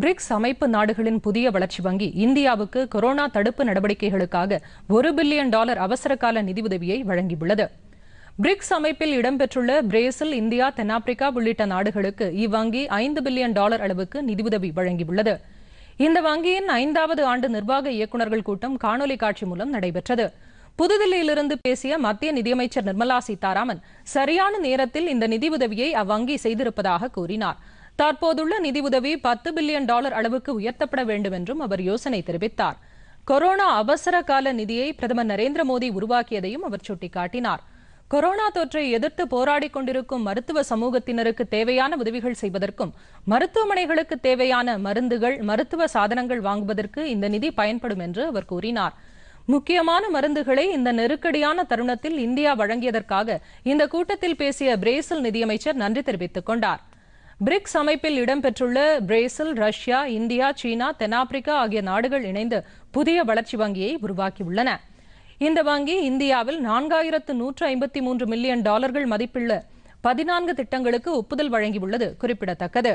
BRICS அமைப்பு நாடுகளின் புதிய வளர்ச்சி வங்கி இந்தியாவுக்கு கொரோனா தடுப்பு நடவடிக்கைகளுக்காக ஒரு பில்லியன் டாலர் அவசர அவசரகால நிதியுதவியை வழங்கியுள்ளது பிரிக்ஸ் அமைப்பில் இடம்பெற்றுள்ள பிரேசில் இந்தியா தென்னாப்பிரிக்கா உள்ளிட்ட நாடுகளுக்கு இவ்வங்கி ஐந்து பில்லியன் டாலர் அளவுக்கு நிதியுதவி வழங்கியுள்ளது இந்த வங்கியின் ஐந்தாவது ஆண்டு நிர்வாக இயக்குநர்கள் கூட்டம் காணொலி காட்சி மூலம் நடைபெற்றது புதுதில்லியிலிருந்து பேசிய மத்திய நிதியமைச்சர் நிர்மலா சீதாராமன் சரியான நேரத்தில் இந்த நிதியுதவியை அவ்வங்கி செய்திருப்பதாக கூறினார் தற்போதுள்ள நிதியுதவி பத்து பில்லியன் டாலர் அளவுக்கு உயர்த்தப்பட வேண்டும் என்றும் அவர் யோசனை தெரிவித்தார் கொரோனா அவசர கால நிதியை பிரதமர் நரேந்திர மோடி உருவாக்கியதையும் அவர் சுட்டிக்காட்டினார் கொரோனா தொற்றை எதிர்த்து போராடிக் கொண்டிருக்கும் மருத்துவ சமூகத்தினருக்கு தேவையான உதவிகள் செய்வதற்கும் மருத்துவமனைகளுக்கு தேவையான மருந்துகள் மருத்துவ சாதனங்கள் வாங்குவதற்கு இந்த நிதி பயன்படும் என்று அவர் கூறினார் முக்கியமான மருந்துகளை இந்த நெருக்கடியான தருணத்தில் இந்தியா வழங்கியதற்காக இந்த கூட்டத்தில் பேசிய பிரேசில் நிதியமைச்சர் நன்றி தெரிவித்துக் கொண்டார் பிரிக்ஸ் அமைப்பில் இடம்பெற்றுள்ள பிரேசில் ரஷ்யா இந்தியா சீனா தென்னாப்பிரிக்கா ஆகிய நாடுகள் இணைந்து புதிய வளர்ச்சி வங்கியை உருவாக்கியுள்ளன இந்த வங்கி இந்தியாவில் நான்காயிரத்து நூற்று ஐம்பத்தி மூன்று மில்லியன் டாலர்கள் மதிப்புள்ள பதினான்கு திட்டங்களுக்கு ஒப்புதல் வழங்கியுள்ளது குறிப்பிடத்தக்கது